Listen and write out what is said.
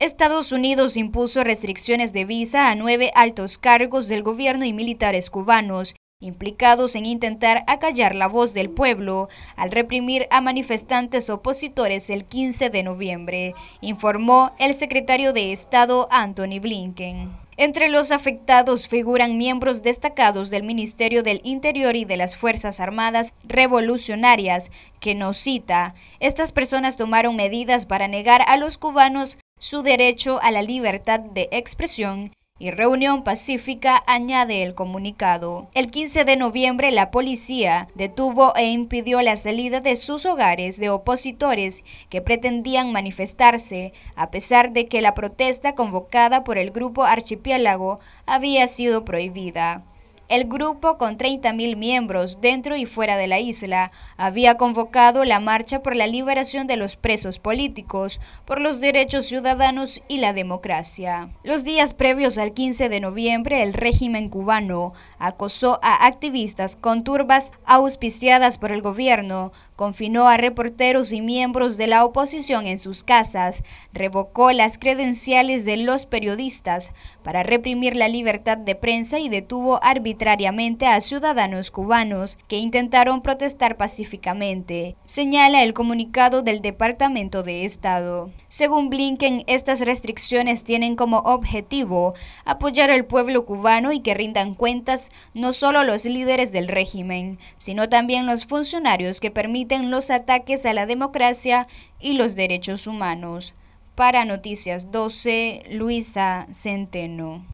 Estados Unidos impuso restricciones de visa a nueve altos cargos del gobierno y militares cubanos implicados en intentar acallar la voz del pueblo al reprimir a manifestantes opositores el 15 de noviembre, informó el secretario de Estado Anthony Blinken. Entre los afectados figuran miembros destacados del Ministerio del Interior y de las Fuerzas Armadas Revolucionarias, que nos cita. Estas personas tomaron medidas para negar a los cubanos su derecho a la libertad de expresión y reunión pacífica, añade el comunicado. El 15 de noviembre la policía detuvo e impidió la salida de sus hogares de opositores que pretendían manifestarse, a pesar de que la protesta convocada por el grupo Archipiélago había sido prohibida. El grupo, con 30.000 miembros dentro y fuera de la isla, había convocado la marcha por la liberación de los presos políticos, por los derechos ciudadanos y la democracia. Los días previos al 15 de noviembre, el régimen cubano acosó a activistas con turbas auspiciadas por el gobierno, confinó a reporteros y miembros de la oposición en sus casas, revocó las credenciales de los periodistas para reprimir la libertad de prensa y detuvo arbitrariamente arbitrariamente a ciudadanos cubanos que intentaron protestar pacíficamente, señala el comunicado del Departamento de Estado. Según Blinken, estas restricciones tienen como objetivo apoyar al pueblo cubano y que rindan cuentas no solo los líderes del régimen, sino también los funcionarios que permiten los ataques a la democracia y los derechos humanos. Para Noticias 12, Luisa Centeno.